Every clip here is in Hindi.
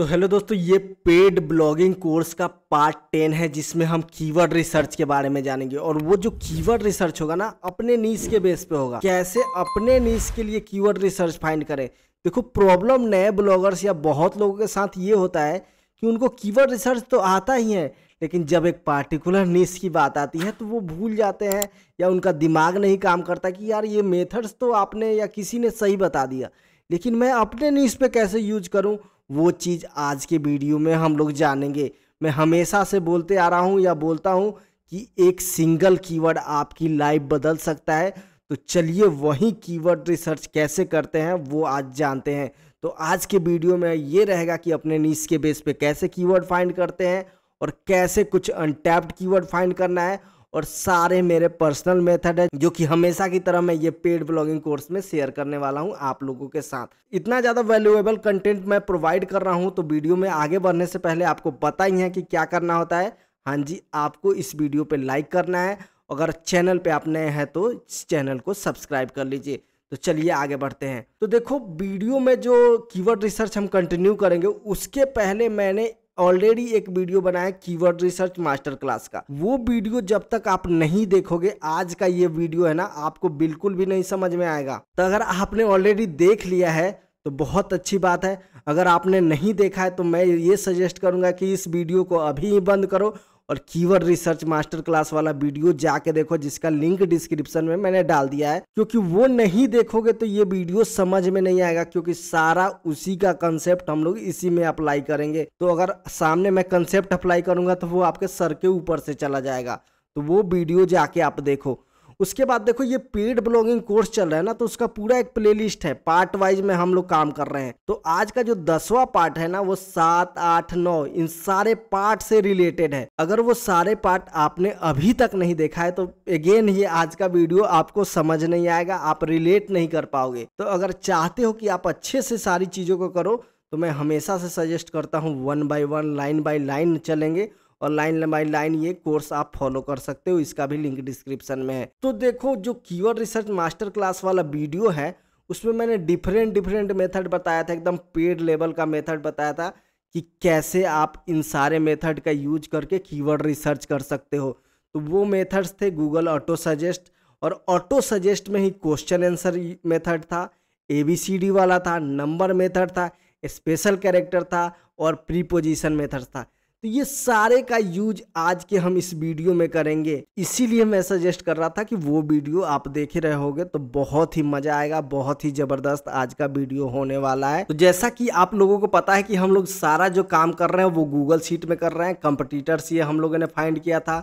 तो हेलो दोस्तों ये पेड ब्लॉगिंग कोर्स का पार्ट टेन है जिसमें हम कीवर्ड रिसर्च के बारे में जानेंगे और वो जो कीवर्ड रिसर्च होगा ना अपने नीच के बेस पे होगा कैसे अपने नीच के लिए कीवर्ड रिसर्च फाइंड करें देखो प्रॉब्लम नए ब्लॉगर्स या बहुत लोगों के साथ ये होता है कि उनको कीवर्ड रिसर्च तो आता ही है लेकिन जब एक पार्टिकुलर नीस की बात आती है तो वो भूल जाते हैं या उनका दिमाग नहीं काम करता कि यार ये मेथड्स तो आपने या किसी ने सही बता दिया लेकिन मैं अपने नीस पे कैसे यूज करूँ वो चीज़ आज के वीडियो में हम लोग जानेंगे मैं हमेशा से बोलते आ रहा हूँ या बोलता हूँ कि एक सिंगल कीवर्ड आपकी लाइफ बदल सकता है तो चलिए वही कीवर्ड रिसर्च कैसे करते हैं वो आज जानते हैं तो आज के वीडियो में ये रहेगा कि अपने नीच के बेस पे कैसे कीवर्ड फाइंड करते हैं और कैसे कुछ अनटैप्ड कीवर्ड फाइंड करना है और सारे मेरे पर्सनल मेथड है जो कि हमेशा की तरह मैं ये पेड ब्लॉगिंग कोर्स में शेयर करने वाला हूँ आप लोगों के साथ इतना ज़्यादा वैल्यूएबल कंटेंट मैं प्रोवाइड कर रहा हूँ तो वीडियो में आगे बढ़ने से पहले आपको पता ही है कि क्या करना होता है हाँ जी आपको इस वीडियो पर लाइक करना है अगर चैनल पे आप नए हैं तो चैनल को सब्सक्राइब कर लीजिए तो चलिए आगे बढ़ते हैं तो देखो वीडियो में जो कीवर्ड रिसर्च हम कंटिन्यू करेंगे उसके पहले मैंने ऑलरेडी एक वीडियो बनाया कीवर्ड रिसर्च मास्टर क्लास का वो वीडियो जब तक आप नहीं देखोगे आज का ये वीडियो है ना आपको बिल्कुल भी नहीं समझ में आएगा तो अगर आपने ऑलरेडी देख लिया है तो बहुत अच्छी बात है अगर आपने नहीं देखा है तो मैं ये सजेस्ट करूंगा कि इस वीडियो को अभी ही बंद करो और कीवर्ड रिसर्च मास्टर क्लास वाला वीडियो जाके देखो जिसका लिंक डिस्क्रिप्शन में मैंने डाल दिया है क्योंकि वो नहीं देखोगे तो ये वीडियो समझ में नहीं आएगा क्योंकि सारा उसी का कंसेप्ट हम लोग इसी में अप्लाई करेंगे तो अगर सामने मैं कंसेप्ट अप्लाई करूंगा तो वो आपके सर के ऊपर से चला जाएगा तो वो वीडियो जाके आप देखो उसके बाद देखो ये पेड ब्लॉगिंग कोर्स चल रहा है ना तो उसका पूरा एक प्लेलिस्ट है पार्ट वाइज में हम लोग काम कर रहे हैं तो आज का जो दसवा पार्ट है ना वो सात आठ नौ इन सारे पार्ट से रिलेटेड है अगर वो सारे पार्ट आपने अभी तक नहीं देखा है तो अगेन ये आज का वीडियो आपको समझ नहीं आएगा आप रिलेट नहीं कर पाओगे तो अगर चाहते हो कि आप अच्छे से सारी चीज़ों को करो तो मैं हमेशा से सजेस्ट करता हूँ one by one line by line चलेंगे और लाइन लंबाई लाइन ये कोर्स आप फॉलो कर सकते हो इसका भी लिंक डिस्क्रिप्शन में है तो देखो जो कीवर्ड रिसर्च मास्टर क्लास वाला वीडियो है उसमें मैंने डिफरेंट डिफरेंट मेथड बताया था एकदम पेड लेवल का मेथड बताया था कि कैसे आप इन सारे मेथड का यूज करके कीवर्ड रिसर्च कर सकते हो तो वो मेथड्स थे गूगल ऑटो सजेस्ट और ऑटो सजेस्ट में ही क्वेश्चन आंसर मेथड था ए बी सी डी वाला था नंबर मेथड था स्पेशल कैरेक्टर था और प्रीपोजिशन मेथड था तो ये सारे का यूज आज के हम इस वीडियो में करेंगे इसीलिए मैं सजेस्ट कर रहा था कि वो वीडियो आप देख ही रहोगे तो बहुत ही मजा आएगा बहुत ही जबरदस्त आज का वीडियो होने वाला है तो जैसा कि आप लोगों को पता है कि हम लोग सारा जो काम कर रहे हैं वो गूगल सीट में कर रहे हैं कंपटीटर्स ये हम लोगों ने फाइंड किया था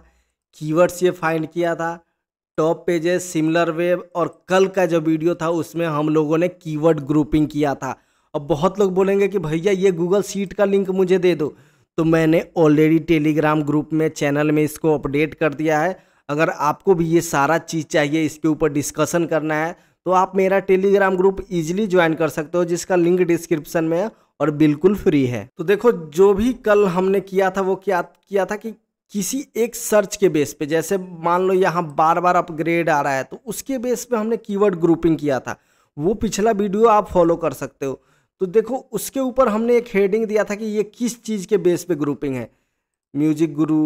कीवर्ड्स ये फाइंड किया था टॉप पेजेस सिमिलर वेब और कल का जो वीडियो था उसमें हम लोगों ने कीवर्ड ग्रुपिंग किया था और बहुत लोग बोलेंगे कि भैया ये गूगल सीट का लिंक मुझे दे दो तो मैंने ऑलरेडी टेलीग्राम ग्रुप में चैनल में इसको अपडेट कर दिया है अगर आपको भी ये सारा चीज़ चाहिए इसके ऊपर डिस्कशन करना है तो आप मेरा टेलीग्राम ग्रुप इजीली ज्वाइन कर सकते हो जिसका लिंक डिस्क्रिप्शन में है और बिल्कुल फ्री है तो देखो जो भी कल हमने किया था वो क्या किया था कि किसी एक सर्च के बेस पे जैसे मान लो यहाँ बार बार अपग्रेड आ रहा है तो उसके बेस पे हमने कीवर्ड ग्रुपिंग किया था वो पिछला वीडियो आप फॉलो कर सकते हो तो देखो उसके ऊपर हमने एक हेडिंग दिया था कि ये किस चीज़ के बेस पे ग्रुपिंग है म्यूजिक गुरु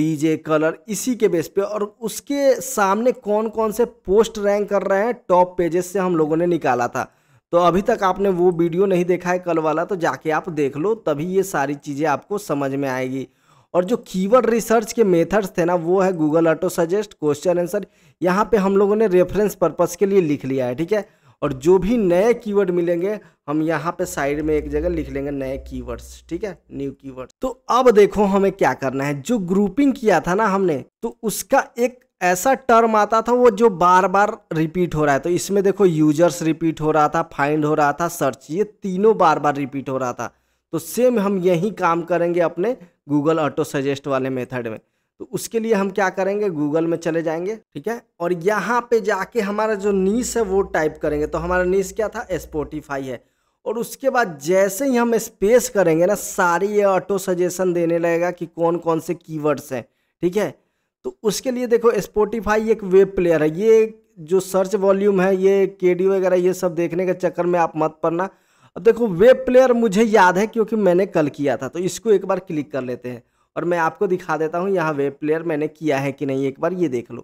डीजे कलर इसी के बेस पे और उसके सामने कौन कौन से पोस्ट रैंक कर रहे हैं टॉप पेजेस से हम लोगों ने निकाला था तो अभी तक आपने वो वीडियो नहीं देखा है कल वाला तो जाके आप देख लो तभी ये सारी चीज़ें आपको समझ में आएगी और जो कीवर्ड रिसर्च के मेथड्स थे ना वो है Google auto suggest question answer यहाँ पे हम लोगों ने रेफरेंस पर्पस के लिए लिख लिया है ठीक है और जो भी नए कीवर्ड मिलेंगे हम यहाँ पे साइड में एक जगह लिख लेंगे नए कीवर्ड्स ठीक है न्यू कीवर्ड तो अब देखो हमें क्या करना है जो ग्रुपिंग किया था ना हमने तो उसका एक ऐसा टर्म आता था वो जो बार बार रिपीट हो रहा है तो इसमें देखो यूजर्स रिपीट हो रहा था फाइंड हो रहा था सर्च ये तीनों बार बार रिपीट हो रहा था तो सेम हम यही काम करेंगे अपने गूगल ऑटो सजेस्ट वाले मेथड में तो उसके लिए हम क्या करेंगे गूगल में चले जाएंगे ठीक है और यहाँ पे जाके हमारा जो नीस है वो टाइप करेंगे तो हमारा नीस क्या था स्पोटिफाई है और उसके बाद जैसे ही हम स्पेस करेंगे ना सारी ये ऑटो सजेशन देने लगेगा कि कौन कौन से कीवर्ड्स हैं ठीक है तो उसके लिए देखो स्पोटिफाई एक वेब प्लेयर है ये जो सर्च वॉल्यूम है ये के वगैरह ये सब देखने के चक्कर में आप मत पड़ना अब देखो वेब प्लेयर मुझे याद है क्योंकि मैंने कल किया था तो इसको एक बार क्लिक कर लेते हैं और मैं आपको दिखा देता हूँ यहाँ वेब प्लेयर मैंने किया है कि नहीं एक बार ये देख लो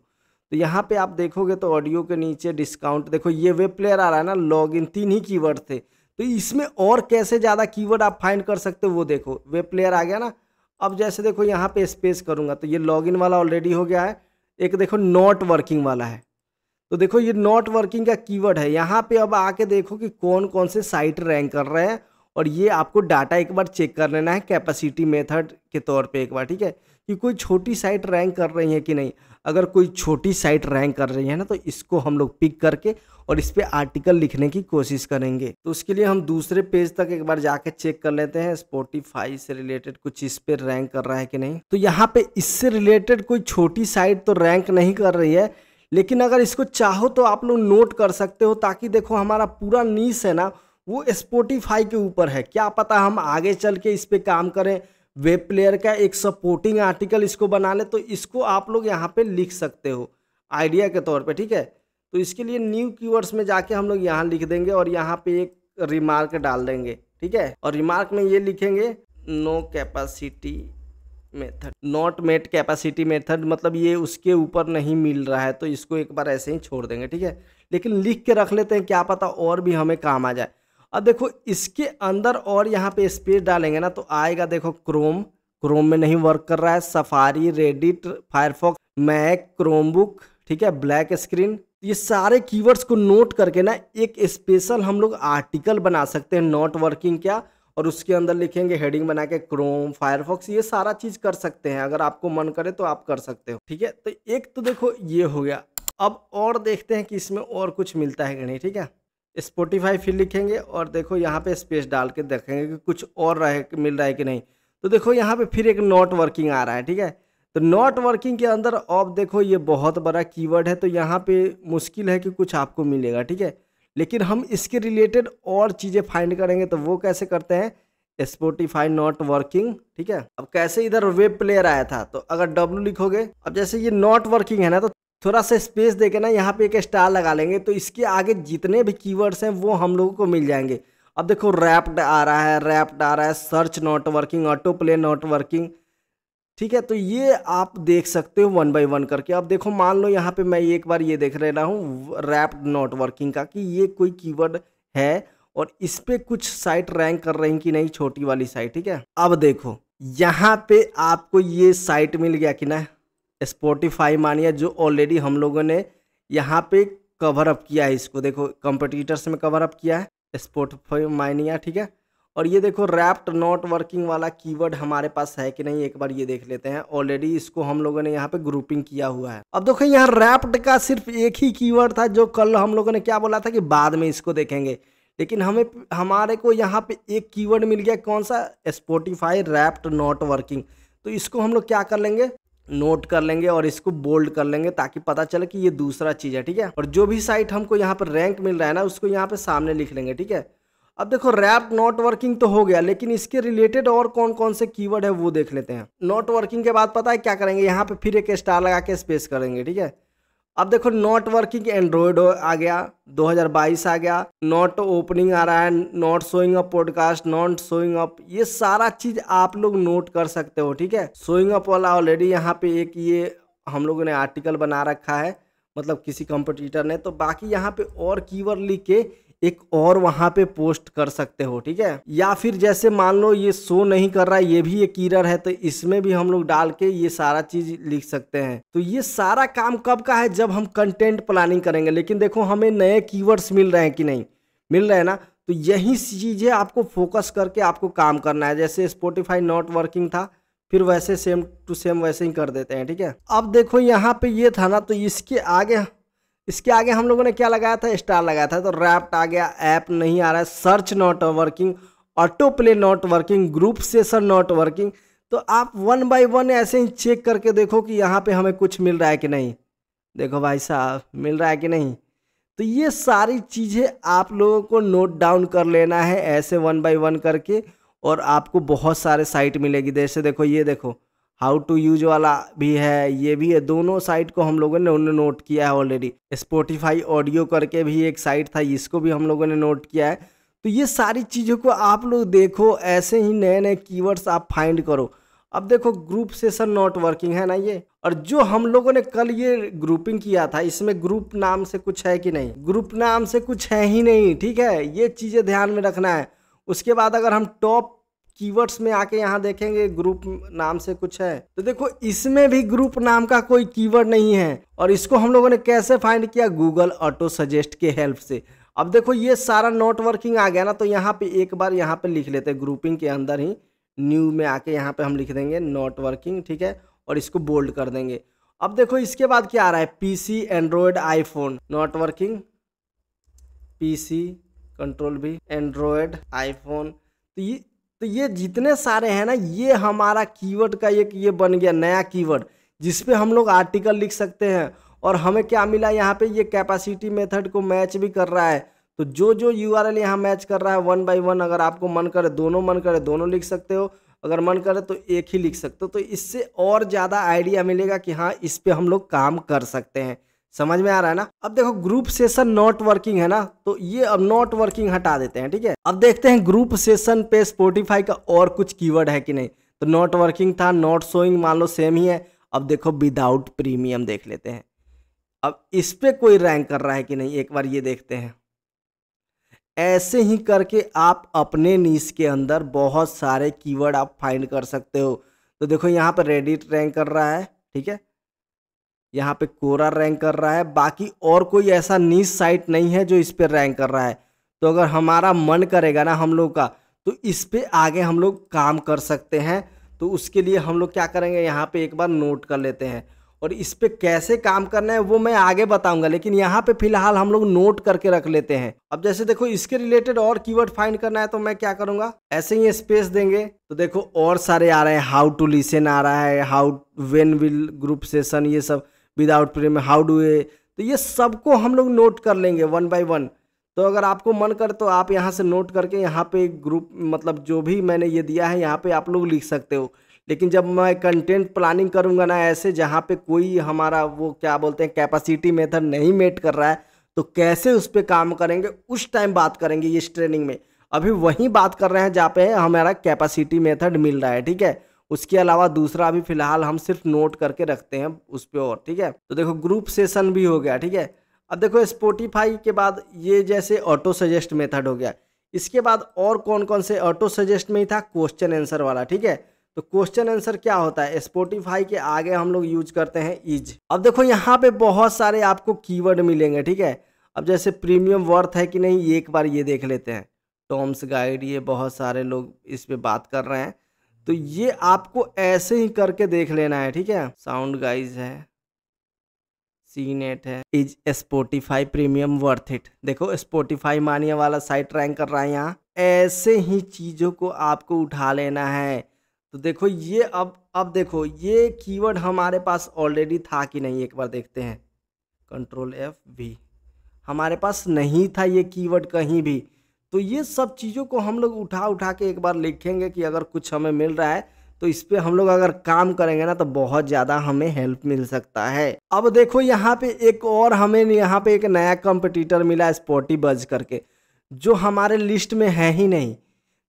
तो यहाँ पे आप देखोगे तो ऑडियो के नीचे डिस्काउंट देखो ये वेब प्लेयर आ रहा है ना लॉग इन तीन ही कीवर्ड थे तो इसमें और कैसे ज़्यादा कीवर्ड आप फाइंड कर सकते हो वो देखो वेब प्लेयर आ गया ना अब जैसे देखो यहाँ पे स्पेस करूँगा तो ये लॉगिन वाला ऑलरेडी हो गया है एक देखो नॉट वर्किंग वाला है तो देखो ये नॉट वर्किंग का कीवर्ड है यहाँ पे अब आके देखो कि कौन कौन से साइट रैंक कर रहे हैं और ये आपको डाटा एक बार चेक कर लेना है कैपेसिटी मेथड के तौर पे एक बार ठीक है कि कोई छोटी साइट रैंक कर रही है कि नहीं अगर कोई छोटी साइट रैंक कर रही है ना तो इसको हम लोग पिक करके और इस पर आर्टिकल लिखने की कोशिश करेंगे तो उसके लिए हम दूसरे पेज तक एक बार जाके चेक कर लेते हैं स्पोटिफाई से रिलेटेड कुछ इस पर रैंक कर रहा है कि नहीं तो यहाँ पे इससे रिलेटेड कोई छोटी साइट तो रैंक नहीं कर रही है लेकिन अगर इसको चाहो तो आप लोग नोट कर सकते हो ताकि देखो हमारा पूरा नीस है ना वो स्पोटिफाई के ऊपर है क्या पता हम आगे चल के इस पर काम करें वेब प्लेयर का एक सपोर्टिंग आर्टिकल इसको बना लें तो इसको आप लोग यहाँ पे लिख सकते हो आइडिया के तौर पे ठीक है तो इसके लिए न्यू कीवर्ड्स में जाके हम लोग यहाँ लिख देंगे और यहाँ पे एक रिमार्क डाल देंगे ठीक है और रिमार्क में ये लिखेंगे no capacity method not met capacity method मतलब ये उसके ऊपर नहीं मिल रहा है तो इसको एक बार ऐसे ही छोड़ देंगे ठीक है लेकिन लिख के रख लेते हैं क्या पता और भी हमें काम आ जाए अब देखो इसके अंदर और यहाँ पे स्पेस डालेंगे ना तो आएगा देखो क्रोम क्रोम में नहीं वर्क कर रहा है Safari Reddit Firefox Mac Chromebook ठीक है ब्लैक स्क्रीन ये सारे कीवर्ड्स को नोट करके ना एक स्पेशल हम लोग आर्टिकल बना सकते हैं नॉट वर्किंग क्या और उसके अंदर लिखेंगे हेडिंग बना के क्रोम फायरफॉक्स ये सारा चीज़ कर सकते हैं अगर आपको मन करे तो आप कर सकते हो ठीक है तो एक तो देखो ये हो गया अब और देखते हैं कि इसमें और कुछ मिलता है कि नहीं ठीक है स्पोटिफाई फिर लिखेंगे और देखो यहाँ पे स्पेस डाल के देखेंगे कि कुछ और रहे मिल रहा है कि नहीं तो देखो यहाँ पे फिर एक नॉट वर्किंग आ रहा है ठीक है तो नॉट वर्किंग के अंदर अब देखो ये बहुत बड़ा कीवर्ड है तो यहाँ पे मुश्किल है कि कुछ आपको मिलेगा ठीक है लेकिन हम इसके रिलेटेड और चीज़ें फाइंड करेंगे तो वो कैसे करते हैं स्पोटिफाई नॉट वर्किंग ठीक है अब कैसे इधर वेब प्लेयर आया था तो अगर डब्ल्यू लिखोगे अब जैसे ये नॉट वर्किंग है ना तो थोड़ा सा स्पेस देके ना यहाँ पे एक स्टार लगा लेंगे तो इसके आगे जितने भी कीवर्ड्स हैं वो हम लोगों को मिल जाएंगे अब देखो रैप्ड आ रहा है रैप्ड आ रहा है search not working auto play not working ठीक है तो ये आप देख सकते हो वन बाई वन करके अब देखो मान लो यहाँ पे मैं एक बार ये देख रहा हूँ रैप्ड नॉट वर्किंग का कि ये कोई कीवर्ड है और इस पर कुछ साइट रैंक कर रही कि नहीं छोटी वाली साइट ठीक है अब देखो यहाँ पे आपको ये साइट मिल गया कि ना स्पोटिफाई मानिए जो ऑलरेडी हम लोगों ने यहाँ पे कवर अप किया है इसको देखो कंपटीटर्स में कवर अप किया है स्पोटिफाई मानिया ठीक है और ये देखो रैप्ट नॉट वर्किंग वाला कीवर्ड हमारे पास है कि नहीं एक बार ये देख लेते हैं ऑलरेडी इसको हम लोगों ने यहाँ पे ग्रुपिंग किया हुआ है अब देखो यहाँ रैप्ट का सिर्फ एक ही कीवर्ड था जो कल हम लोगों ने क्या बोला था कि बाद में इसको देखेंगे लेकिन हमें हमारे को यहाँ पे एक कीवर्ड मिल गया कौन सा स्पोटिफाई रैप्ट नॉट वर्किंग तो इसको हम लोग क्या कर लेंगे नोट कर लेंगे और इसको बोल्ड कर लेंगे ताकि पता चले कि ये दूसरा चीज़ है ठीक है और जो भी साइट हमको यहाँ पर रैंक मिल रहा है ना उसको यहाँ पर सामने लिख लेंगे ठीक है अब देखो रैप नॉट वर्किंग तो हो गया लेकिन इसके रिलेटेड और कौन कौन से कीवर्ड है वो देख लेते हैं नॉट वर्किंग के बाद पता है क्या करेंगे यहाँ पे फिर एक स्टार लगा के स्पेस करेंगे ठीक है अब देखो नॉट वर्किंग एंड्रॉयड आ गया 2022 आ गया नॉट ओपनिंग आ रहा है not showing up podcast not showing up ये सारा चीज आप लोग नोट कर सकते हो ठीक है शोइंग अप वाला ऑलरेडी यहाँ पे एक ये हम लोगों ने आर्टिकल बना रखा है मतलब किसी कंपटीटर ने तो बाकी यहाँ पे और कीवर्ड लिख के एक और वहां पे पोस्ट कर सकते हो ठीक है या फिर जैसे मान लो ये शो नहीं कर रहा है ये भी एक कीरर है तो इसमें भी हम लोग डाल के ये सारा चीज लिख सकते हैं तो ये सारा काम कब का है जब हम कंटेंट प्लानिंग करेंगे लेकिन देखो हमें नए कीवर्ड्स मिल रहे हैं कि नहीं मिल रहे हैं ना तो यही चीज़ें आपको फोकस करके आपको काम करना है जैसे स्पोटिफाई नॉट वर्किंग था फिर वैसे सेम टू सेम वैसे ही कर देते हैं ठीक है अब देखो यहाँ पे ये था ना तो इसके आगे इसके आगे हम लोगों ने क्या लगाया था स्टार लगाया था तो रैप्ट आ गया ऐप नहीं आ रहा है search not working auto play not working group session not working तो आप वन बाय वन ऐसे ही चेक करके देखो कि यहाँ पे हमें कुछ मिल रहा है कि नहीं देखो भाई साहब मिल रहा है कि नहीं तो ये सारी चीज़ें आप लोगों को नोट डाउन कर लेना है ऐसे वन बाय वन करके और आपको बहुत सारे साइट मिलेगी जैसे देखो ये देखो हाउ टू यूज वाला भी है ये भी है दोनों साइट को हम लोगों ने उन्होंने नोट किया है ऑलरेडी स्पोटिफाई ऑडियो करके भी एक साइट था इसको भी हम लोगों ने नोट किया है तो ये सारी चीज़ों को आप लोग देखो ऐसे ही नए नए कीवर्ड्स आप फाइंड करो अब देखो ग्रुप सेशन नॉट वर्किंग है ना ये और जो हम लोगों ने कल ये ग्रुपिंग किया था इसमें ग्रुप नाम से कुछ है कि नहीं ग्रुप नाम से कुछ है ही नहीं ठीक है ये चीज़ें ध्यान में रखना है उसके बाद अगर हम टॉप कीवर्ड्स में आके यहाँ देखेंगे ग्रुप नाम से कुछ है तो देखो इसमें भी ग्रुप नाम का कोई कीवर्ड नहीं है और इसको हम लोगों ने कैसे फाइंड किया गूगल ऑटो सजेस्ट के हेल्प से अब देखो ये सारा नॉट वर्किंग आ गया ना तो यहाँ पे एक बार यहाँ पे लिख लेते हैं ग्रुपिंग के अंदर ही न्यू में आके यहाँ पे हम लिख देंगे नॉट वर्किंग ठीक है और इसको बोल्ड कर देंगे अब देखो इसके बाद क्या आ रहा है PC Android iPhone not working see control भी एंड्रॉयड आईफोन तो ये तो ये जितने सारे हैं ना ये हमारा कीवर्ड का एक ये बन गया नया कीवर्ड जिस पे हम लोग आर्टिकल लिख सकते हैं और हमें क्या मिला यहाँ पे ये कैपेसिटी मेथड को मैच भी कर रहा है तो जो जो यू आर एल यहाँ मैच कर रहा है वन बाई वन अगर आपको मन करे दोनों मन करे दोनों लिख सकते हो अगर मन करे तो एक ही लिख सकते हो तो इससे और ज़्यादा आइडिया मिलेगा कि हाँ इस पर हम लोग काम कर सकते हैं समझ में आ रहा है ना अब देखो ग्रुप सेशन नॉट वर्किंग है ना तो ये अब नॉट वर्किंग हटा देते हैं ठीक है अब देखते हैं ग्रुप सेशन पे स्पोटिफाई का और कुछ कीवर्ड है कि नहीं तो नॉट वर्किंग था नॉट शोइंग मान लो सेम ही है अब देखो विदाउट प्रीमियम देख लेते हैं अब इस पर कोई रैंक कर रहा है कि नहीं एक बार ये देखते हैं ऐसे ही करके आप अपने नीस के अंदर बहुत सारे कीवर्ड आप फाइंड कर सकते हो तो देखो यहाँ पर रेडिट रैंक कर रहा है ठीक है यहाँ पे कोरा रैंक कर रहा है बाकी और कोई ऐसा नीच साइट नहीं है जो इस पर रैंक कर रहा है तो अगर हमारा मन करेगा ना हम लोग का तो इस पर आगे हम लोग काम कर सकते हैं तो उसके लिए हम लोग क्या करेंगे यहाँ पे एक बार नोट कर लेते हैं और इस पर कैसे काम करना है वो मैं आगे बताऊंगा लेकिन यहाँ पे फिलहाल हम लोग नोट करके रख लेते हैं अब जैसे देखो इसके रिलेटेड और कीवर्ड फाइंड करना है तो मैं क्या करूँगा ऐसे ही स्पेस देंगे तो देखो और सारे आ रहे हैं हाउ टू लिसन आ रहा है how when will group session ये सब without premium how do a तो ये सबको हम लोग नोट कर लेंगे वन बाय वन तो अगर आपको मन कर तो आप यहाँ से नोट करके यहाँ पे ग्रुप मतलब जो भी मैंने ये दिया है यहाँ पे आप लोग लिख सकते हो लेकिन जब मैं कंटेंट प्लानिंग करूँगा ना ऐसे जहाँ पे कोई हमारा वो क्या बोलते हैं कैपेसिटी मेथड नहीं मेट कर रहा है तो कैसे उस पर काम करेंगे उस टाइम बात करेंगे इस ट्रेनिंग में अभी वही बात कर रहे हैं जहाँ पे हमारा कैपेसिटी मेथड मिल रहा है ठीक है उसके अलावा दूसरा अभी फिलहाल हम सिर्फ नोट करके रखते हैं उस पर और ठीक है तो देखो ग्रुप सेशन भी हो गया ठीक है अब देखो स्पोटिफाई के बाद ये जैसे ऑटो सजेस्ट मेथड हो गया इसके बाद और कौन कौन से ऑटो सजेस्ट में ही था क्वेश्चन आंसर वाला ठीक है तो क्वेश्चन आंसर क्या होता है स्पोटिफाई के आगे हम लोग यूज करते हैं इज अब देखो यहाँ पे बहुत सारे आपको कीवर्ड मिलेंगे ठीक है अब जैसे प्रीमियम वर्थ है कि नहीं एक बार ये देख लेते हैं टॉम्स गाइड ये बहुत सारे लोग इस पर बात कर रहे हैं तो ये आपको ऐसे ही करके देख लेना है ठीक है साउंड गाइज है सी नेट है is Spotify premium worth it देखो स्पोटिफाई मानिए वाला साइट रैंक कर रहा है यहाँ ऐसे ही चीज़ों को आपको उठा लेना है तो देखो ये अब अब देखो ये कीवर्ड हमारे पास ऑलरेडी था कि नहीं एक बार देखते हैं कंट्रोल एफ भी हमारे पास नहीं था ये कीवर्ड कहीं भी तो ये सब चीज़ों को हम लोग उठा उठा के एक बार लिखेंगे कि अगर कुछ हमें मिल रहा है तो इस पर हम लोग अगर काम करेंगे ना तो बहुत ज़्यादा हमें हेल्प मिल सकता है अब देखो यहाँ पे एक और हमें यहाँ पे एक नया कंपटीटर मिला स्पोटी बज करके जो हमारे लिस्ट में है ही नहीं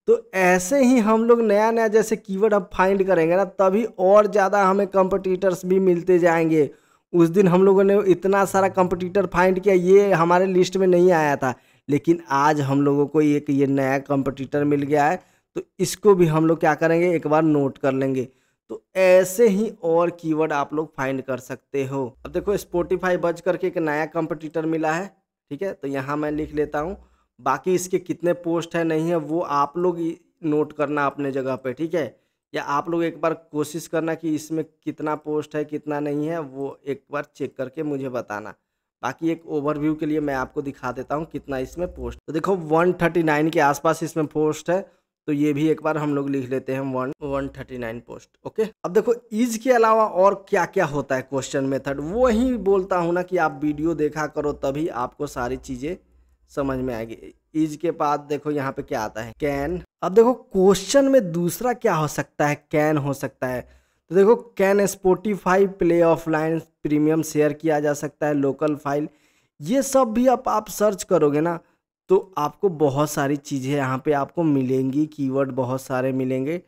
तो ऐसे ही हम लोग नया नया जैसे कीवर्ड हम फाइंड करेंगे ना तभी और ज़्यादा हमें कंपटीटर्स भी मिलते जाएंगे उस दिन हम लोगों ने इतना सारा कंपटीटर फाइंड किया ये हमारे लिस्ट में नहीं आया था लेकिन आज हम लोगों को एक ये नया कंपटीटर मिल गया है तो इसको भी हम लोग क्या करेंगे एक बार नोट कर लेंगे तो ऐसे ही और कीवर्ड आप लोग फाइंड कर सकते हो अब देखो स्पोटिफाई बज करके एक नया कंपटीटर मिला है ठीक है तो यहाँ मैं लिख लेता हूँ बाकी इसके कितने पोस्ट हैं नहीं है वो आप लोग नोट करना अपने जगह पे ठीक है या आप लोग एक बार कोशिश करना कि इसमें कितना पोस्ट है कितना नहीं है वो एक बार चेक करके मुझे बताना बाकी एक ओवरव्यू के लिए मैं आपको दिखा देता हूँ कितना इसमें पोस्ट तो देखो 139 के आसपास इसमें पोस्ट है तो ये भी एक बार हम लोग लिख लेते हैं one one thirty nine post okay अब देखो इज के अलावा और क्या क्या होता है क्वेश्चन मेथड वही बोलता हूँ ना कि आप वीडियो देखा करो तभी आपको सारी चीज़ें समझ में आएगी ईज के बाद देखो यहाँ पे क्या आता है कैन अब देखो क्वेश्चन में दूसरा क्या हो सकता है कैन हो सकता है तो देखो can Spotify play offline premium share किया जा सकता है लोकल फाइल ये सब भी आप आप सर्च करोगे ना तो आपको बहुत सारी चीज़ें यहाँ पे आपको मिलेंगी कीवर्ड बहुत सारे मिलेंगे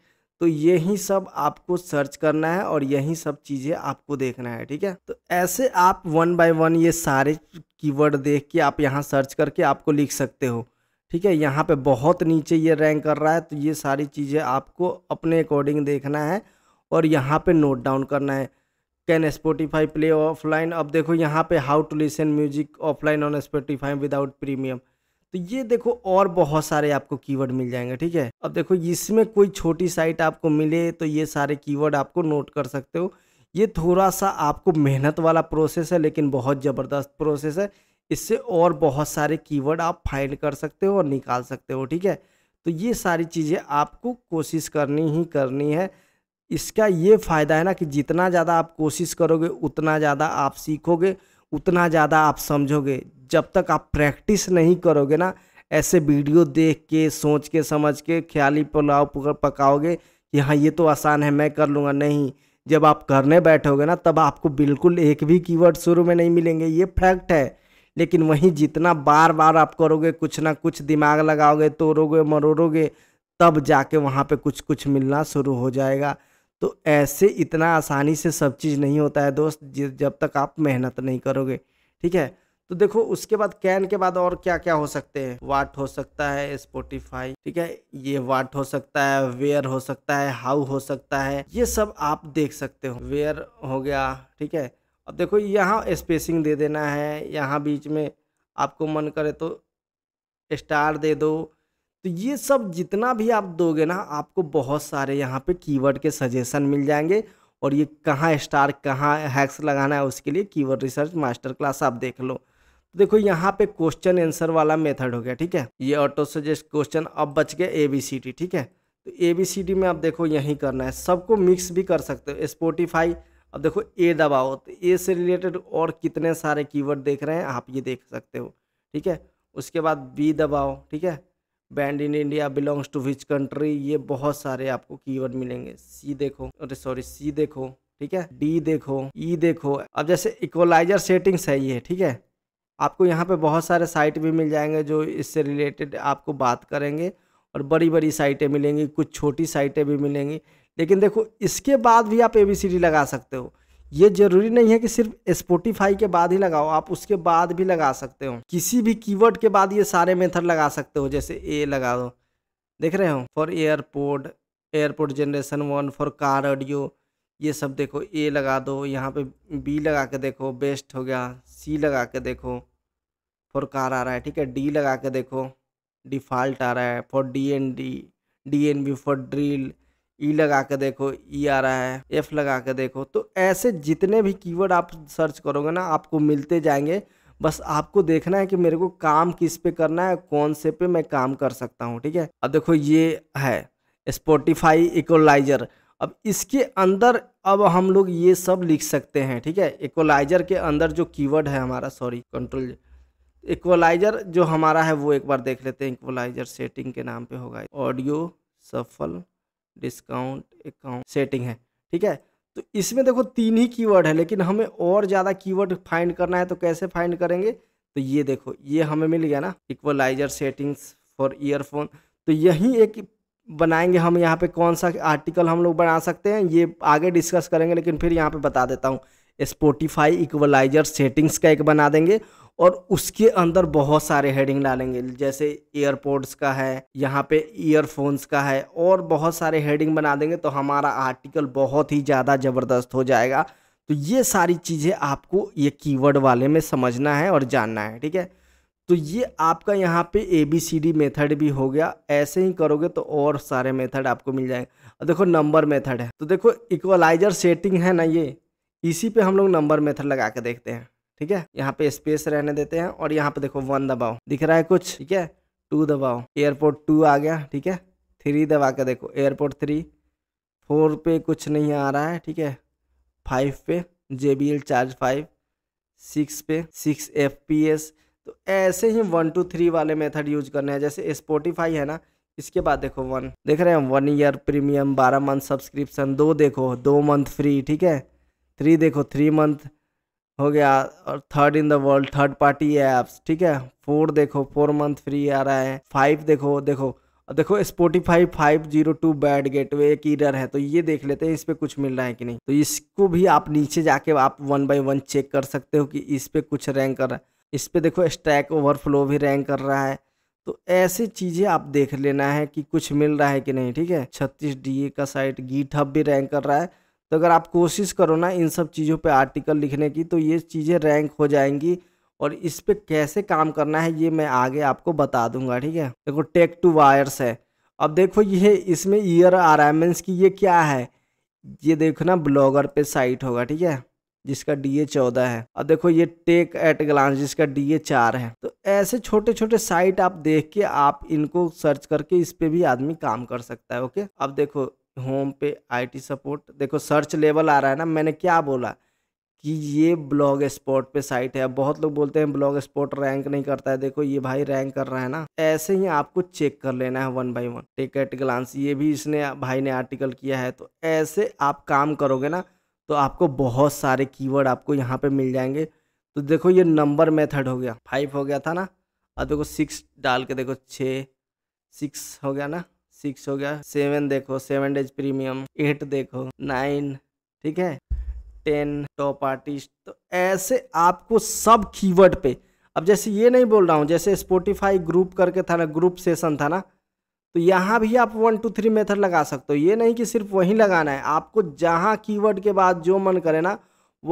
तो यही सब आपको सर्च करना है और यही सब चीज़ें आपको देखना है ठीक है तो ऐसे आप वन बाय वन ये सारे कीवर्ड देख के आप यहाँ सर्च करके आपको लिख सकते हो ठीक है यहाँ पे बहुत नीचे ये रैंक कर रहा है तो ये सारी चीज़ें आपको अपने अकॉर्डिंग देखना है और यहाँ पे नोट डाउन करना है कैन स्पोटिफाई प्ले ऑफलाइन अब देखो यहाँ पे how to listen music offline on Spotify without premium तो ये देखो और बहुत सारे आपको कीवर्ड मिल जाएंगे ठीक है अब देखो इसमें कोई छोटी साइट आपको मिले तो ये सारे कीवर्ड आपको नोट कर सकते हो ये थोड़ा सा आपको मेहनत वाला प्रोसेस है लेकिन बहुत ज़बरदस्त प्रोसेस है इससे और बहुत सारे कीवर्ड आप फाइंड कर सकते हो और निकाल सकते हो ठीक है तो ये सारी चीज़ें आपको कोशिश करनी ही करनी है इसका ये फ़ायदा है ना कि जितना ज़्यादा आप कोशिश करोगे उतना ज़्यादा आप सीखोगे उतना ज़्यादा आप समझोगे जब तक आप प्रैक्टिस नहीं करोगे ना ऐसे वीडियो देख के सोच के समझ के ख्याली पुलाव पकाओगे कि हाँ ये तो आसान है मैं कर लूँगा नहीं जब आप करने बैठोगे ना तब आपको बिल्कुल एक भी कीवर्ड शुरू में नहीं मिलेंगे ये फैक्ट है लेकिन वहीं जितना बार बार आप करोगे कुछ ना कुछ दिमाग लगाओगे तोड़ोगे मरोड़ोगे तब जाके वहाँ पे कुछ कुछ मिलना शुरू हो जाएगा तो ऐसे इतना आसानी से सब चीज़ नहीं होता है दोस्त जब तक आप मेहनत नहीं करोगे ठीक है तो देखो उसके बाद कैन के बाद और क्या क्या हो सकते हैं वाट हो सकता है स्पोटिफाई ठीक है ये वाट हो सकता है वेयर हो सकता है हाउ हो सकता है ये सब आप देख सकते हो वेयर हो गया ठीक है अब देखो यहाँ स्पेसिंग दे देना है यहाँ बीच में आपको मन करे तो स्टार दे दो तो ये सब जितना भी आप दोगे ना आपको बहुत सारे यहाँ पे कीवर्ड के सजेशन मिल जाएंगे और ये कहाँ स्टार कहाँ हैक्स लगाना है उसके लिए कीवर्ड रिसर्च मास्टर क्लास आप देख लो तो देखो यहाँ पे क्वेश्चन आंसर वाला मेथड हो गया ठीक है ये ऑटो सजेस्ट क्वेश्चन अब बच गया ए बी सी डी ठीक है तो ए बी सी डी में आप देखो यही करना है सबको मिक्स भी कर सकते हो स्पोटिफाई अब देखो ए दबाओ तो ए से रिलेटेड और कितने सारे कीवर्ड देख रहे हैं आप ये देख सकते हो ठीक है उसके बाद बी दबाओ ठीक है band in India belongs to which country ये बहुत सारे आपको कीवर्ड मिलेंगे सी देखो अरे सॉरी सी देखो ठीक है डी देखो ई e देखो अब जैसे इक्वलाइजर सेटिंग्स है ये ठीक है आपको यहाँ पे बहुत सारे साइट भी मिल जाएंगे जो इससे रिलेटेड आपको बात करेंगे और बड़ी बड़ी साइटें मिलेंगी कुछ छोटी साइटें भी मिलेंगी लेकिन देखो इसके बाद भी आप ए लगा सकते हो ये जरूरी नहीं है कि सिर्फ स्पोटिफाई के बाद ही लगाओ आप उसके बाद भी लगा सकते हो किसी भी कीवर्ड के बाद ये सारे मेथड लगा सकते हो जैसे ए लगा दो देख रहे हो for airport airport generation one for car audio ये सब देखो ए लगा दो यहाँ पे बी लगा के देखो बेस्ट हो गया सी लगा के देखो फॉर कार आ रहा है ठीक है डी लगा के देखो डिफ़ॉल्ट आ रहा है for D N D D N B for drill E लगा के देखो ई आ रहा है एफ लगा के देखो तो ऐसे जितने भी कीवर्ड आप सर्च करोगे ना आपको मिलते जाएंगे बस आपको देखना है कि मेरे को काम किस पे करना है कौन से पे मैं काम कर सकता हूँ ठीक है अब देखो ये है स्पोटिफाई इकोलाइजर अब इसके अंदर अब हम लोग ये सब लिख सकते हैं ठीक है इकोलाइजर के अंदर जो कीवर्ड है हमारा सॉरी कंट्रोल इक्वलाइजर जो हमारा है वो एक बार देख लेते हैं इक्वलाइजर सेटिंग के नाम पे होगा ऑडियो सफल डिस्काउंट अकाउंट सेटिंग है ठीक है तो इसमें देखो तीन ही कीवर्ड है लेकिन हमें और ज़्यादा कीवर्ड फाइंड करना है तो कैसे फाइंड करेंगे तो ये देखो ये हमें मिल गया ना इक्वलाइजर सेटिंग्स फॉर ईयरफोन तो यही एक बनाएंगे हम यहाँ पे कौन सा आर्टिकल हम लोग बना सकते हैं ये आगे डिस्कस करेंगे लेकिन फिर यहाँ पे बता देता हूँ स्पोटिफाई इक्वलाइजर सेटिंग्स का एक बना देंगे और उसके अंदर बहुत सारे हेडिंग डालेंगे जैसे एयरपोर्ट्स का है यहाँ पे ईयरफोन्स का है और बहुत सारे हेडिंग बना देंगे तो हमारा आर्टिकल बहुत ही ज़्यादा ज़बरदस्त हो जाएगा तो ये सारी चीज़ें आपको ये कीवर्ड वाले में समझना है और जानना है ठीक है तो ये आपका यहाँ पे A B C D method भी हो गया ऐसे ही करोगे तो और सारे मेथड आपको मिल जाएंगे और देखो नंबर मेथड है तो देखो इक्वलाइजर सेटिंग है ना ये इसी पे हम लोग नंबर मेथड लगा के देखते हैं ठीक है यहाँ पे स्पेस रहने देते हैं और यहाँ पे देखो वन दबाओ दिख रहा है कुछ ठीक है टू दबाओ एयरपोर्ट टू आ गया ठीक है थ्री दबा के देखो एयरपोर्ट थ्री फोर पे कुछ नहीं आ रहा है ठीक है फाइव पे J B L charge five six पे सिक्स एफ पी एस तो ऐसे ही वन टू थ्री वाले मेथड यूज करने हैं जैसे स्पोटिफाई है ना इसके बाद देखो वन देख रहे हैं वन ईयर प्रीमियम बारह मंथ सब्सक्रिप्शन दो देखो दो मंथ फ्री ठीक है थ्री देखो थ्री मंथ हो गया और third in the world third party apps ठीक है फोर देखो फोर मंथ फ्री आ रहा है फाइव देखो देखो देखो Spotify five zero two bad gateway एक ईडर है तो ये देख लेते हैं इस पर कुछ मिल रहा है कि नहीं तो इसको भी आप नीचे जाके आप वन बाई वन चेक कर सकते हो कि इस पर कुछ रैंक कर रहा है इस पर देखो स्टैक ओवरफ्लो भी रैंक कर रहा है तो ऐसी चीज़ें आप देख लेना है कि कुछ मिल रहा है कि नहीं ठीक है छत्तीस डी का साइट गीट भी रैंक कर रहा है तो अगर आप कोशिश करो ना इन सब चीज़ों पे आर्टिकल लिखने की तो ये चीज़ें रैंक हो जाएंगी और इस पर कैसे काम करना है ये मैं आगे आपको बता दूंगा ठीक है देखो टेक टू वायर्स है अब देखो ये इसमें ईयर अराइवमेंट्स की ये क्या है ये देखो ना ब्लॉगर पे साइट होगा ठीक है जिसका डी ए चौदह है अब देखो ये टेक एट ग्लांस जिसका डी ए चार है तो ऐसे छोटे छोटे साइट आप देख के आप इनको सर्च करके इस पर भी आदमी काम कर सकता है ओके अब देखो होम पे आईटी सपोर्ट देखो सर्च लेवल आ रहा है ना मैंने क्या बोला कि ये ब्लॉग स्पॉट पे साइट है अब बहुत लोग बोलते हैं ब्लॉग स्पॉट रैंक नहीं करता है देखो ये भाई रैंक कर रहा है ना ऐसे ही आपको चेक कर लेना है one by one tech at glance ये भी इसने भाई ने आर्टिकल किया है तो ऐसे आप काम करोगे ना तो आपको बहुत सारे कीवर्ड आपको यहाँ पे मिल जाएंगे तो देखो ये नंबर मेथड हो गया फाइव हो गया था ना अब देखो सिक्स डाल के देखो छः सिक्स हो गया ना सिक्स हो गया सेवन देखो सेवन डेज प्रीमियम एट देखो नाइन ठीक है टेन टॉप आर्टिस्ट तो ऐसे आपको सब कीवर्ड पे अब जैसे ये नहीं बोल रहा हूँ जैसे स्पोटिफाई ग्रुप करके था ना ग्रुप सेशन था ना तो यहाँ भी आप वन टू थ्री मेथड लगा सकते हो ये नहीं कि सिर्फ वहीं लगाना है आपको जहाँ कीवर्ड के बाद जो मन करे ना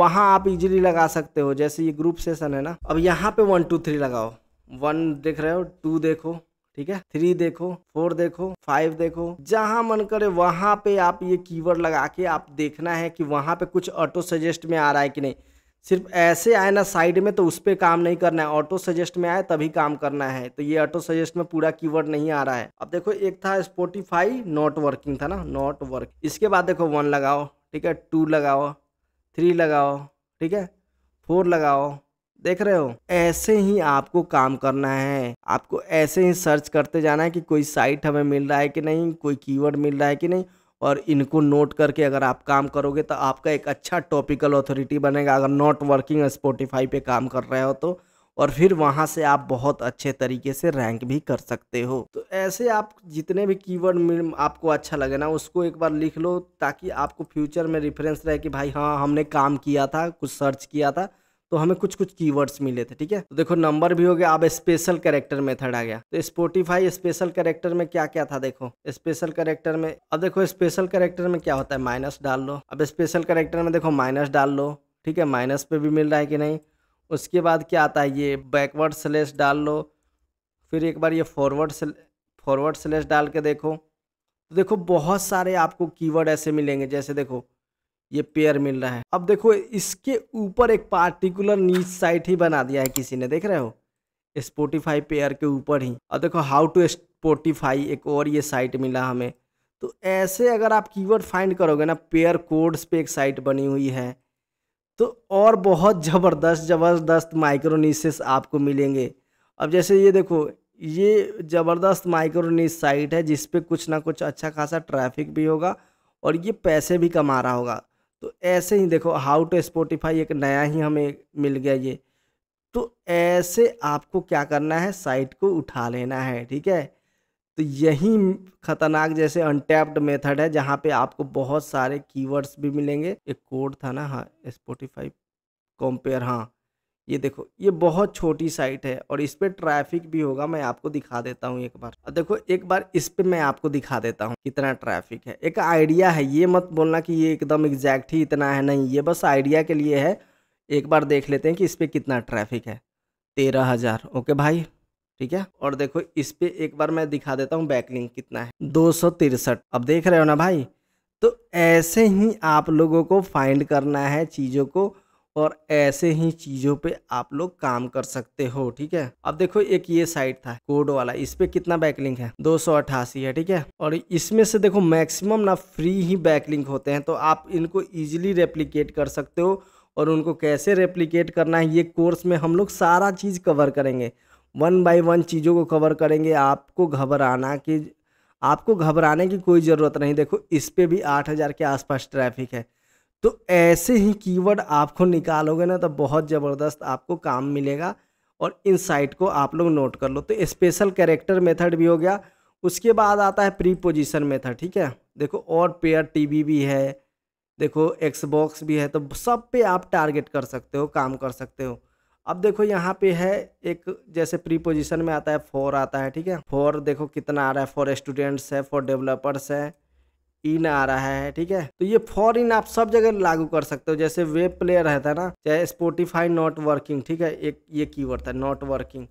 वहाँ आप इजीली लगा सकते हो जैसे ये ग्रुप सेशन है ना अब यहाँ पे वन टू थ्री लगाओ वन देख रहे हो टू देखो ठीक है थ्री देखो फोर देखो फाइव देखो जहां मन करे वहां पे आप ये कीवर्ड लगा के आप देखना है कि वहां पे कुछ ऑटो सजेस्ट में आ रहा है कि नहीं सिर्फ ऐसे आए ना साइड में तो उस पर काम नहीं करना है ऑटो सजेस्ट में आए तभी काम करना है तो ये ऑटो सजेस्ट में पूरा कीवर्ड नहीं आ रहा है अब देखो एक था स्पोटिफाई नॉट वर्किंग था ना नॉट वर्क इसके बाद देखो वन लगाओ ठीक है टू लगाओ थ्री लगाओ ठीक है फोर लगाओ देख रहे हो ऐसे ही आपको काम करना है आपको ऐसे ही सर्च करते जाना है कि कोई साइट हमें मिल रहा है कि नहीं कोई कीवर्ड मिल रहा है कि नहीं और इनको नोट करके अगर आप काम करोगे तो आपका एक अच्छा टॉपिकल अथॉरिटी बनेगा अगर नॉट वर्किंग स्पोटिफाई पे काम कर रहे हो तो और फिर वहाँ से आप बहुत अच्छे तरीके से रैंक भी कर सकते हो तो ऐसे आप जितने भी कीवर्ड आपको अच्छा लगे ना उसको एक बार लिख लो ताकि आपको फ्यूचर में रेफरेंस रहे कि भाई हाँ हमने काम किया था कुछ सर्च किया था तो हमें कुछ कुछ कीवर्ड्स मिले थे ठीक है तो देखो नंबर भी हो गया अब स्पेशल करेक्टर मेथड आ गया तो स्पोटिफाई स्पेशल करेक्टर में क्या क्या था देखो स्पेशल करेक्टर में अब देखो स्पेशल करेक्टर में क्या होता है माइनस डाल लो अब स्पेशल करेक्टर में देखो माइनस डाल लो ठीक है माइनस पे भी मिल रहा है कि नहीं उसके बाद क्या आता है ये बैकवर्ड स्लेस डाल लो फिर एक बार ये फॉरवर्ड फॉरवर्ड स्लेस डाल के देखो तो देखो बहुत सारे आपको कीवर्ड ऐसे मिलेंगे जैसे देखो ये पेयर मिल रहा है अब देखो इसके ऊपर एक पार्टिकुलर नीच साइट ही बना दिया है किसी ने देख रहे हो स्पोटिफाई पेयर के ऊपर ही और देखो हाउ टू स्पोटिफाई एक और ये साइट मिला हमें तो ऐसे अगर आप कीवर्ड फाइंड करोगे ना पेयर कोड्स पे एक साइट बनी हुई है तो और बहुत ज़बरदस्त ज़बरदस्त माइक्रोनीसेस आपको मिलेंगे अब जैसे ये देखो ये ज़बरदस्त माइक्रोनीस साइट है जिसपे कुछ ना कुछ अच्छा खासा ट्रैफिक भी होगा और ये पैसे भी कमा रहा होगा तो ऐसे ही देखो हाउ टू स्पोटिफाई एक नया ही हमें मिल गया ये तो ऐसे आपको क्या करना है साइट को उठा लेना है ठीक है तो यही खतरनाक जैसे अनटैप्ड मेथड है जहाँ पे आपको बहुत सारे कीवर्ड्स भी मिलेंगे एक कोड था ना हाँ स्पोटिफाई कॉम्पेयर हाँ ये देखो ये बहुत छोटी साइट है और इस पर ट्रैफिक भी होगा मैं आपको दिखा देता हूँ एक बार देखो एक बार इस पर मैं आपको दिखा देता हूँ कितना ट्रैफिक है एक आइडिया है ये मत बोलना कि ये एकदम एग्जैक्ट ही इतना है नहीं ये बस आइडिया के लिए है एक बार देख लेते हैं कि इस पर कितना ट्रैफिक है तेरह हज़ार ओके भाई ठीक है और देखो इस पर एक बार मैं दिखा देता हूँ बैकलिंग कितना है दो सौ तिरसठ अब देख रहे हो ना भाई तो ऐसे ही आप लोगों को फाइंड करना है चीज़ों को और ऐसे ही चीज़ों पे आप लोग काम कर सकते हो ठीक है अब देखो एक ये साइट था कोड वाला इस पे कितना बैकलिंक है दो है ठीक है और इसमें से देखो मैक्सिमम ना फ्री ही बैकलिंक होते हैं तो आप इनको ईजिली रेप्लीकेट कर सकते हो और उनको कैसे रेप्लीकेट करना है ये कोर्स में हम लोग सारा चीज़ कवर करेंगे वन बाय वन चीज़ों को कवर करेंगे आपको घबराना कि आपको घबराने की कोई ज़रूरत नहीं देखो इस पर भी आठ हज़ार के आसपास ट्रैफिक है तो ऐसे ही कीवर्ड आपको निकालोगे ना तो बहुत ज़बरदस्त आपको काम मिलेगा और इन साइट को आप लोग नोट कर लो तो स्पेशल कैरेक्टर मेथड भी हो गया उसके बाद आता है प्री पोजिशन मेथड ठीक है देखो और पेयर टीवी भी है देखो एक्सबॉक्स भी है तो सब पे आप टारगेट कर सकते हो काम कर सकते हो अब देखो यहाँ पे है एक जैसे प्री पोजिशन में आता है फोर आता है ठीक है फोर देखो कितना आ रहा है फॉर स्टूडेंट्स है फॉर डेवलपर्स है इन आ रहा है ठीक है तो ये फॉर इन आप सब जगह लागू कर सकते हो जैसे वेब प्लेयर रहता है ना चाहे स्पोटिफाई नॉट वर्किंग ठीक है एक ये कीवर्ड था नॉट वर्किंग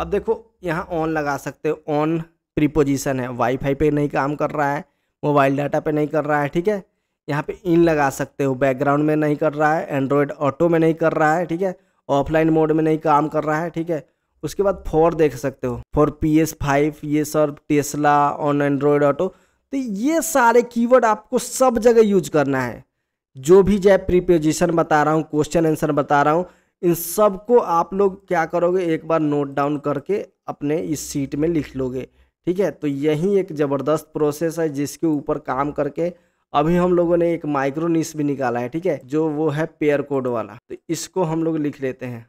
अब देखो यहाँ ऑन लगा सकते हो ऑन प्रीपोजिशन है वाईफाई पे नहीं काम कर रहा है मोबाइल डाटा पे नहीं कर रहा है ठीक है यहाँ पे इन लगा सकते हो बैकग्राउंड में नहीं कर रहा है एंड्रॉयड ऑटो में नहीं कर रहा है ठीक है ऑफलाइन मोड में नहीं काम कर रहा है ठीक है उसके बाद फोर देख सकते हो फोर पी एस फाइव ये सब टेस्ला ऑन एंड्रॉयड ऑटो तो ये सारे कीवर्ड आपको सब जगह यूज करना है जो भी जय प्रीपोजिशन बता रहा हूँ क्वेश्चन आंसर बता रहा हूँ इन सब को आप लोग क्या करोगे एक बार नोट डाउन करके अपने इस सीट में लिख लोगे ठीक है तो यही एक ज़बरदस्त प्रोसेस है जिसके ऊपर काम करके अभी हम लोगों ने एक माइक्रो निश भी निकाला है ठीक है जो वो है पेयर कोड वाला तो इसको हम लोग लिख लेते हैं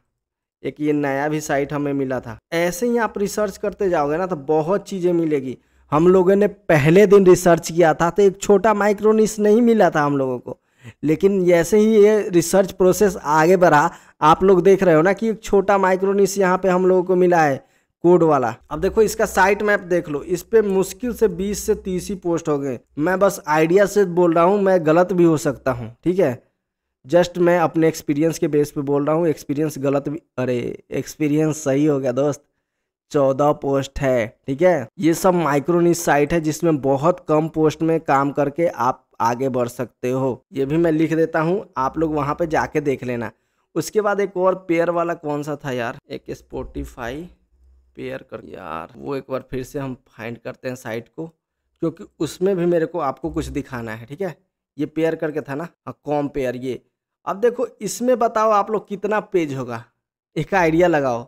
एक ये नया भी साइट हमें मिला था ऐसे ही आप रिसर्च करते जाओगे ना तो बहुत चीज़ें मिलेगी हम लोगों ने पहले दिन रिसर्च किया था तो एक छोटा माइक्रोनिस नहीं मिला था हम लोगों को लेकिन जैसे ही ये रिसर्च प्रोसेस आगे बढ़ा आप लोग देख रहे हो ना कि एक छोटा माइक्रोनिस यहाँ पे हम लोगों को मिला है कोड वाला अब देखो इसका साइट मैप देख लो इस पर मुश्किल से 20 से 30 ही पोस्ट हो गए मैं बस आइडिया से बोल रहा हूँ मैं गलत भी हो सकता हूँ ठीक है जस्ट मैं अपने एक्सपीरियंस के बेस पर बोल रहा हूँ एक्सपीरियंस गलत भी अरे एक्सपीरियंस सही हो गया दोस्त चौदह पोस्ट है ठीक है ये सब माइक्रोनिज साइट है जिसमें बहुत कम पोस्ट में काम करके आप आगे बढ़ सकते हो ये भी मैं लिख देता हूँ आप लोग वहाँ पे जाके देख लेना उसके बाद एक और पेयर वाला कौन सा था यार एक स्पोटिफाई पेयर कर यार वो एक बार फिर से हम फाइंड करते हैं साइट को क्योंकि उसमें भी मेरे को आपको कुछ दिखाना है ठीक है ये पेयर करके था ना हाँ कॉम पेयर ये अब देखो इसमें बताओ आप लोग कितना पेज होगा एक आइडिया लगाओ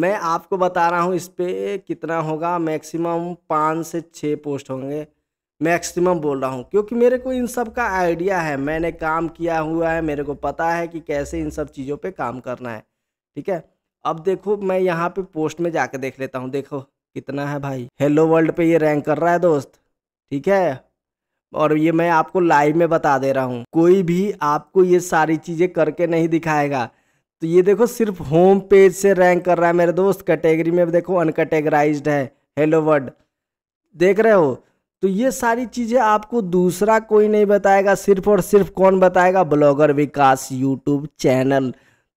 मैं आपको बता रहा हूँ इस पर कितना होगा मैक्सिमम पाँच से छः पोस्ट होंगे मैक्सिमम बोल रहा हूँ क्योंकि मेरे को इन सब का आइडिया है मैंने काम किया हुआ है मेरे को पता है कि कैसे इन सब चीज़ों पे काम करना है ठीक है अब देखो मैं यहाँ पे पोस्ट में जा देख लेता हूँ देखो कितना है भाई हेलो वर्ल्ड पर ये रैंक कर रहा है दोस्त ठीक है और ये मैं आपको लाइव में बता दे रहा हूँ कोई भी आपको ये सारी चीज़ें करके नहीं दिखाएगा तो ये देखो सिर्फ होम पेज से रैंक कर रहा है मेरे दोस्त कैटेगरी में देखो अनकटेगराइज है हेलो वर्ड देख रहे हो तो ये सारी चीज़ें आपको दूसरा कोई नहीं बताएगा सिर्फ और सिर्फ कौन बताएगा ब्लॉगर विकास यूट्यूब चैनल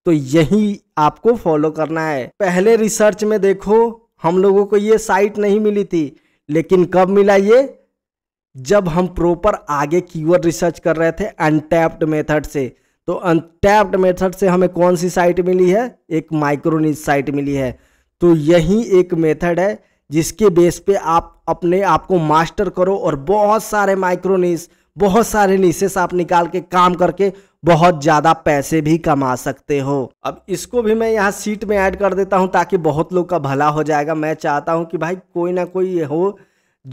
तो यही आपको फॉलो करना है पहले रिसर्च में देखो हम लोगों को ये साइट नहीं मिली थी लेकिन कब मिला ये जब हम प्रॉपर आगे कीवर्ड रिसर्च कर रहे थे अनटैप्ड मेथड से तो अनटैप्ड मेथड से हमें कौन सी साइट मिली है एक माइक्रोनिज साइट मिली है तो यही एक मेथड है जिसके बेस पे आप अपने आप को मास्टर करो और बहुत सारे माइक्रोनिस बहुत सारे निशेस आप निकाल के काम करके बहुत ज़्यादा पैसे भी कमा सकते हो अब इसको भी मैं यहाँ सीट में ऐड कर देता हूँ ताकि बहुत लोग का भला हो जाएगा मैं चाहता हूँ कि भाई कोई ना कोई हो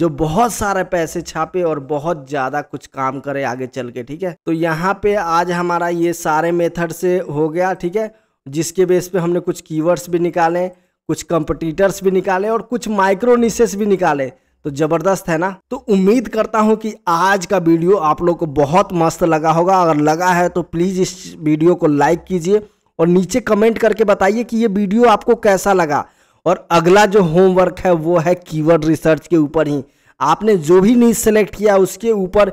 जो बहुत सारे पैसे छापे और बहुत ज़्यादा कुछ काम करे आगे चल के ठीक है तो यहाँ पे आज हमारा ये सारे मेथड से हो गया ठीक है जिसके बेस पे हमने कुछ कीवर्ड्स भी निकाले कुछ कंपटीटर्स भी निकाले और कुछ माइक्रोनिसेस भी निकाले तो ज़बरदस्त है ना तो उम्मीद करता हूँ कि आज का वीडियो आप लोग को बहुत मस्त लगा होगा अगर लगा है तो प्लीज़ इस वीडियो को लाइक कीजिए और नीचे कमेंट करके बताइए कि ये वीडियो आपको कैसा लगा और अगला जो होमवर्क है वो है कीवर्ड रिसर्च के ऊपर ही आपने जो भी नीच सेलेक्ट किया उसके ऊपर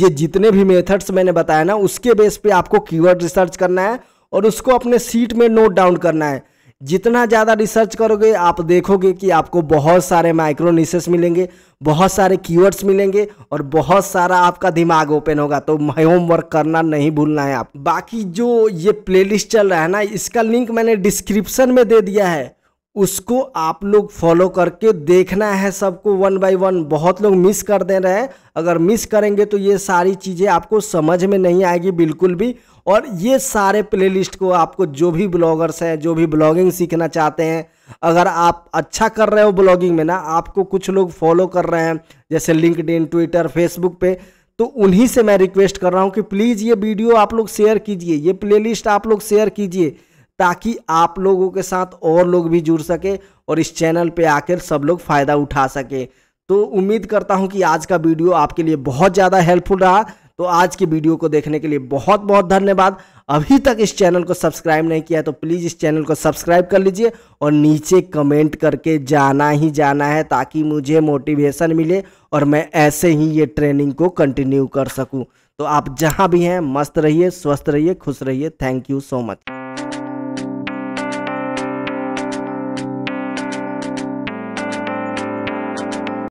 ये जितने भी मेथड्स मैंने बताया ना उसके बेस पे आपको कीवर्ड रिसर्च करना है और उसको अपने सीट में नोट डाउन करना है जितना ज़्यादा रिसर्च करोगे आप देखोगे कि आपको बहुत सारे माइक्रोनिसेस मिलेंगे बहुत सारे कीवर्ड्स मिलेंगे और बहुत सारा आपका दिमाग ओपन होगा तो होमवर्क करना नहीं भूलना है आप बाकी जो ये प्लेलिस्ट चल रहा है ना इसका लिंक मैंने डिस्क्रिप्शन में दे दिया है उसको आप लोग फॉलो करके देखना है सबको वन बाय वन बहुत लोग मिस कर दे रहे हैं अगर मिस करेंगे तो ये सारी चीज़ें आपको समझ में नहीं आएगी बिल्कुल भी और ये सारे प्लेलिस्ट को आपको जो भी ब्लॉगर्स हैं जो भी ब्लॉगिंग सीखना चाहते हैं अगर आप अच्छा कर रहे हो ब्लॉगिंग में ना आपको कुछ लोग फॉलो कर रहे हैं जैसे लिंकड ट्विटर फेसबुक पर तो उन्हीं से मैं रिक्वेस्ट कर रहा हूँ कि प्लीज़ ये वीडियो आप लोग शेयर कीजिए ये प्ले आप लोग शेयर कीजिए ताकि आप लोगों के साथ और लोग भी जुड़ सके और इस चैनल पे आकर सब लोग फ़ायदा उठा सके तो उम्मीद करता हूँ कि आज का वीडियो आपके लिए बहुत ज़्यादा हेल्पफुल रहा तो आज की वीडियो को देखने के लिए बहुत बहुत धन्यवाद अभी तक इस चैनल को सब्सक्राइब नहीं किया तो प्लीज़ इस चैनल को सब्सक्राइब कर लीजिए और नीचे कमेंट करके जाना ही जाना है ताकि मुझे मोटिवेशन मिले और मैं ऐसे ही ये ट्रेनिंग को कंटिन्यू कर सकूँ तो आप जहाँ भी हैं मस्त रहिए स्वस्थ रहिए खुश रहिए थैंक यू सो मच